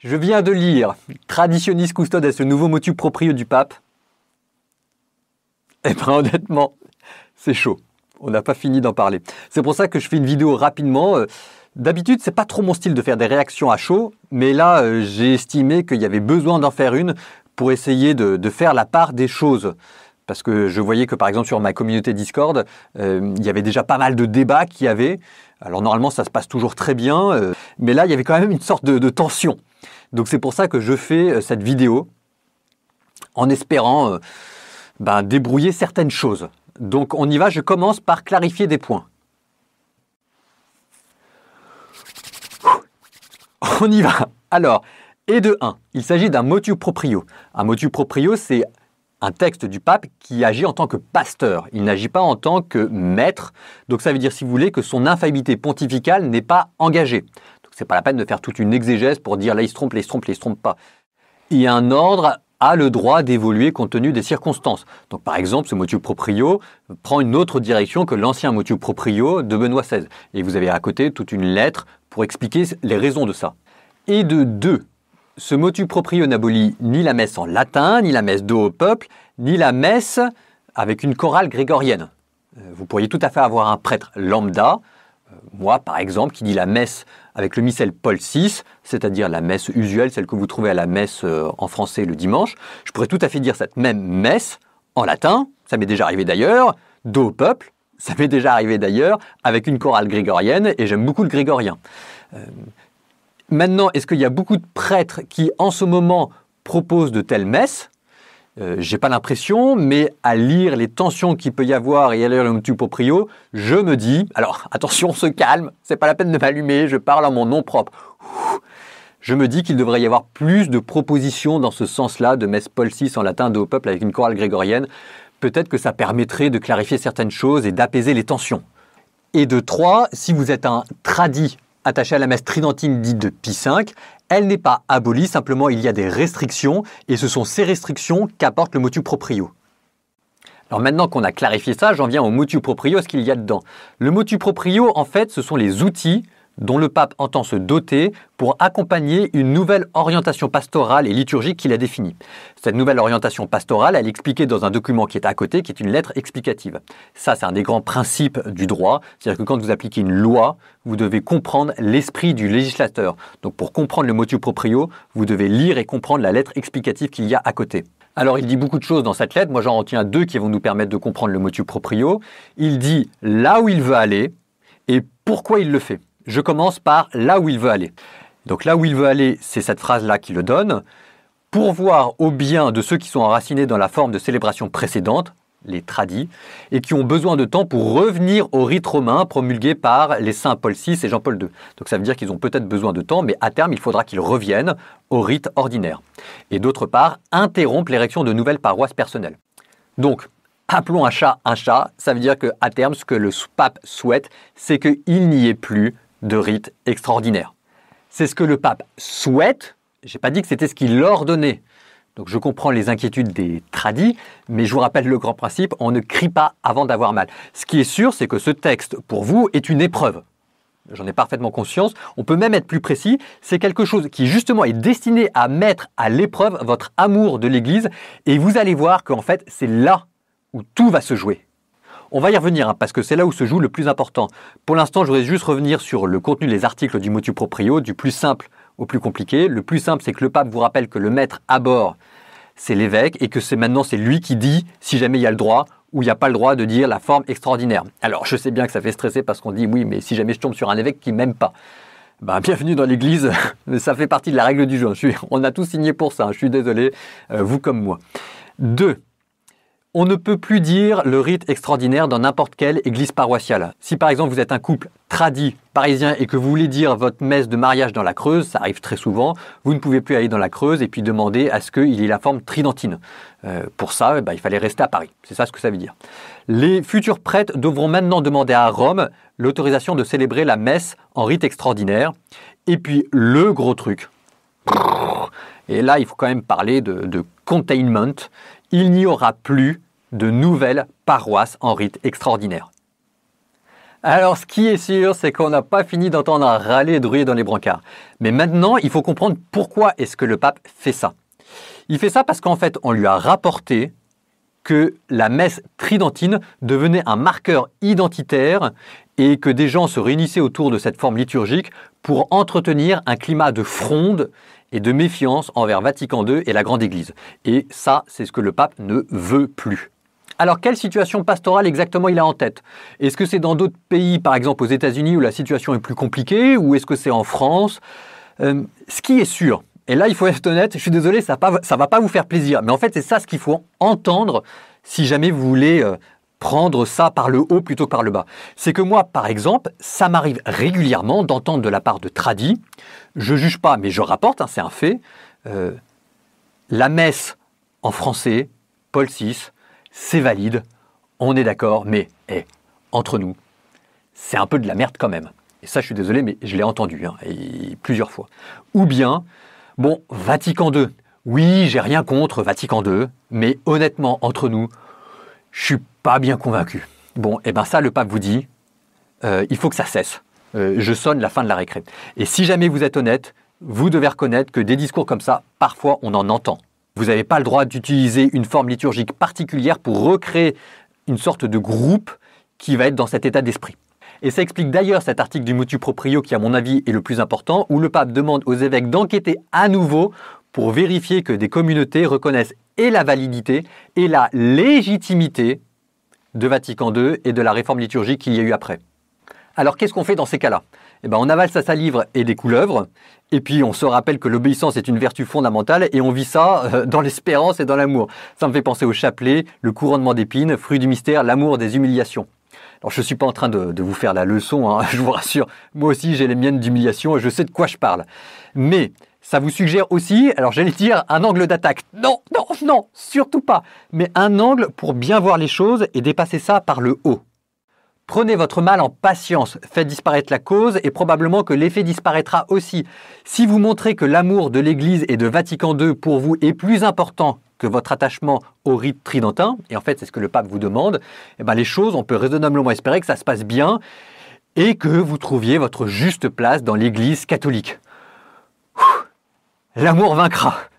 Je viens de lire Traditionnis custode est ce nouveau motu proprio du pape. Eh bien, honnêtement, c'est chaud. On n'a pas fini d'en parler. C'est pour ça que je fais une vidéo rapidement. Euh, d'habitude, c'est pas trop mon style de faire des réactions à chaud, mais là, euh, j'ai estimé qu'il y avait besoin d'en faire une pour essayer de, faire la part des choses. Parce que je voyais que par exemple sur ma communauté Discord, euh, il y avait déjà pas mal de débats qu'il y avait. Alors normalement ça se passe toujours très bien, mais là il y avait quand même une sorte de tension. Donc c'est pour ça que je fais euh, cette vidéo en espérant euh, ben, débrouiller certaines choses. Donc on y va, je commence par clarifier des points. On y va. Alors, et de 1, il s'agit d'un motu proprio. Un motu proprio, c'est un texte du pape qui agit en tant que pasteur. Il n'agit pas en tant que maître. Donc ça veut dire, si vous voulez, que son infaillibilité pontificale n'est pas engagée. C'est pas la peine de faire toute une exégèse pour dire là, il se trompe, là, il se trompe, là, il se trompe pas. Et un ordre a le droit d'évoluer compte tenu des circonstances. Donc par exemple, ce motu proprio prend une autre direction que l'ancien motu proprio de Benoît XVI. Et vous avez à côté toute une lettre pour expliquer les raisons de ça. Et de deux, ce motu proprio n'abolit ni la messe en latin, ni la messe d'eau au peuple, ni la messe avec une chorale grégorienne. Euh, vous pourriez tout à fait avoir un prêtre lambda moi, par exemple, qui dis la messe avec le missel Paul VI, c'est-à-dire la messe usuelle, celle que vous trouvez à la messe euh, en français le dimanche, je pourrais tout à fait dire cette même messe en latin, ça m'est déjà arrivé d'ailleurs, dos au peuple, ça m'est déjà arrivé d'ailleurs, avec une chorale grégorienne, et j'aime beaucoup le grégorien. Euh, maintenant, est-ce qu'il y a beaucoup de prêtres qui, en ce moment, proposent de telles messes euh, j'ai pas l'impression, mais à lire les tensions qu'il peut y avoir et à lire le proprio, je me dis, alors attention, se calme, c'est pas la peine de m'allumer, je parle en mon nom propre. je me dis qu'il devrait y avoir plus de propositions dans ce sens-là de messe Paul VI en latin de haut peuple avec une chorale grégorienne. Peut-être que ça permettrait de clarifier certaines choses et d'apaiser les tensions. Et de trois, si vous êtes un tradit attaché à la messe tridentine dite de Pi V, elle n'est pas abolie, simplement il y a des restrictions, et ce sont ces restrictions qu'apporte le motu proprio. Alors maintenant qu'on a clarifié ça, j'en viens au motu proprio, ce qu'il y a dedans. Le motu proprio, en fait, ce sont les outils dont le pape entend se doter pour accompagner une nouvelle orientation pastorale et liturgique qu'il a définie. Cette nouvelle orientation pastorale, elle est expliquée dans un document qui est à côté, qui est une lettre explicative. Ça, c'est un des grands principes du droit, c'est-à-dire que quand vous appliquez une loi, vous devez comprendre l'esprit du législateur. Donc pour comprendre le motu proprio, vous devez lire et comprendre la lettre explicative qu'il y a à côté. Alors il dit beaucoup de choses dans cette lettre, moi j'en retiens deux qui vont nous permettre de comprendre le motu proprio. Il dit là où il veut aller et pourquoi il le fait je commence par là où il veut aller. Donc là où il veut aller, c'est cette phrase-là qui le donne. Pour voir au bien de ceux qui sont enracinés dans la forme de célébration précédente, les tradis, et qui ont besoin de temps pour revenir au rite romain promulgué par les saints Paul VI et Jean-Paul II. Donc ça veut dire qu'ils ont peut-être besoin de temps, mais à terme, il faudra qu'ils reviennent au rite ordinaire. Et d'autre part, interrompre l'érection de nouvelles paroisses personnelles. Donc, appelons un chat un chat, ça veut dire qu'à terme, ce que le pape souhaite, c'est qu'il n'y ait plus de rites extraordinaires. C'est ce que le pape souhaite, j'ai pas dit que c'était ce qu'il ordonnait. Donc je comprends les inquiétudes des tradis, mais je vous rappelle le grand principe, on ne crie pas avant d'avoir mal. Ce qui est sûr, c'est que ce texte, pour vous, est une épreuve. J'en ai parfaitement conscience. On peut même être plus précis. C'est quelque chose qui justement est destiné à mettre à l'épreuve votre amour de l'Église. Et vous allez voir qu'en fait, c'est là où tout va se jouer. On va y revenir, hein, parce que c'est là où se joue le plus important. Pour l'instant, je voudrais juste revenir sur le contenu des articles du motu proprio, du plus simple au plus compliqué. Le plus simple, c'est que le pape vous rappelle que le maître à bord, c'est l'évêque, et que c'est maintenant c'est lui qui dit si jamais il y a le droit ou il n'y a pas le droit de dire la forme extraordinaire. Alors, je sais bien que ça fait stresser parce qu'on dit oui, mais si jamais je tombe sur un évêque qui m'aime pas. Ben, bienvenue dans l'Église, ça fait partie de la règle du jeu. Hein. on a tous signé pour ça, hein. je suis désolé, euh, vous comme moi. Deux, on ne peut plus dire le rite extraordinaire dans n'importe quelle église paroissiale. Si par exemple vous êtes un couple tradit parisien et que vous voulez dire votre messe de mariage dans la Creuse, ça arrive très souvent, vous ne pouvez plus aller dans la Creuse et puis demander à ce qu'il ait la forme tridentine. Euh, pour ça, eh ben, il fallait rester à Paris. C'est ça ce que ça veut dire. Les futurs prêtres devront maintenant demander à Rome l'autorisation de célébrer la messe en rite extraordinaire. Et puis le gros truc. Et là, il faut quand même parler de, containment. Il n'y aura plus de nouvelles paroisses en rite extraordinaire. Alors, ce qui est sûr, c'est qu'on n'a pas fini d'entendre un râler et druer dans les brancards. Mais maintenant, il faut comprendre pourquoi est-ce que le pape fait ça. Il fait ça parce qu'en fait, on lui a rapporté que la messe tridentine devenait un marqueur identitaire et que des gens se réunissaient autour de cette forme liturgique pour entretenir un climat de fronde et de méfiance envers Vatican II et la Grande Église. Et ça, c'est ce que le pape ne veut plus. Alors, quelle situation pastorale exactement il a en tête Est-ce que c'est dans d'autres pays, par exemple aux États-Unis, où la situation est plus compliquée, ou est-ce que c'est en France euh, Ce qui est sûr, et là il faut être honnête, je suis désolé, ça ne va pas vous faire plaisir, mais en fait c'est ça ce qu'il faut entendre si jamais vous voulez euh, prendre ça par le haut plutôt que par le bas. C'est que moi, par exemple, ça m'arrive régulièrement d'entendre de la part de tradi, je juge pas, mais je rapporte, hein, c'est un fait, euh, la messe en français, Paul VI, c'est valide, on est d'accord, mais eh, entre nous, c'est un peu de la merde quand même. Et ça, je suis désolé, mais je l'ai entendu hein, plusieurs fois. Ou bien, bon, Vatican II. Oui, j'ai rien contre Vatican II, mais honnêtement, entre nous, je suis pas bien convaincu. Bon, et eh bien ça, le pape vous dit, euh, il faut que ça cesse. Euh, je sonne la fin de la récré. Et si jamais vous êtes honnête, vous devez reconnaître que des discours comme ça, parfois, on en entend. Vous n'avez pas le droit d'utiliser une forme liturgique particulière pour recréer une sorte de groupe qui va être dans cet état d'esprit. Et ça explique d'ailleurs cet article du Motu Proprio qui, à mon avis, est le plus important, où le pape demande aux évêques d'enquêter à nouveau pour vérifier que des communautés reconnaissent et la validité et la légitimité de Vatican II et de la réforme liturgique qu'il y a eu après. Alors qu'est-ce qu'on fait dans ces cas-là eh ben, On avale sa salive et des couleuvres, et puis on se rappelle que l'obéissance est une vertu fondamentale, et on vit ça euh, dans l'espérance et dans l'amour. Ça me fait penser au chapelet, le couronnement d'épines, fruit du mystère, l'amour des humiliations. Alors je ne suis pas en train de, vous faire la leçon, hein, je vous rassure, moi aussi j'ai les miennes d'humiliation et je sais de quoi je parle. Mais ça vous suggère aussi, alors j'allais dire un angle d'attaque. Non, non, non, surtout pas. Mais un angle pour bien voir les choses et dépasser ça par le haut. Prenez votre mal en patience, faites disparaître la cause et probablement que l'effet disparaîtra aussi. Si vous montrez que l'amour de l'Église et de Vatican II pour vous est plus important que votre attachement au rite tridentin, et en fait c'est ce que le pape vous demande, eh ben, les choses, on peut raisonnablement espérer que ça se passe bien et que vous trouviez votre juste place dans l'Église catholique. L'amour vaincra.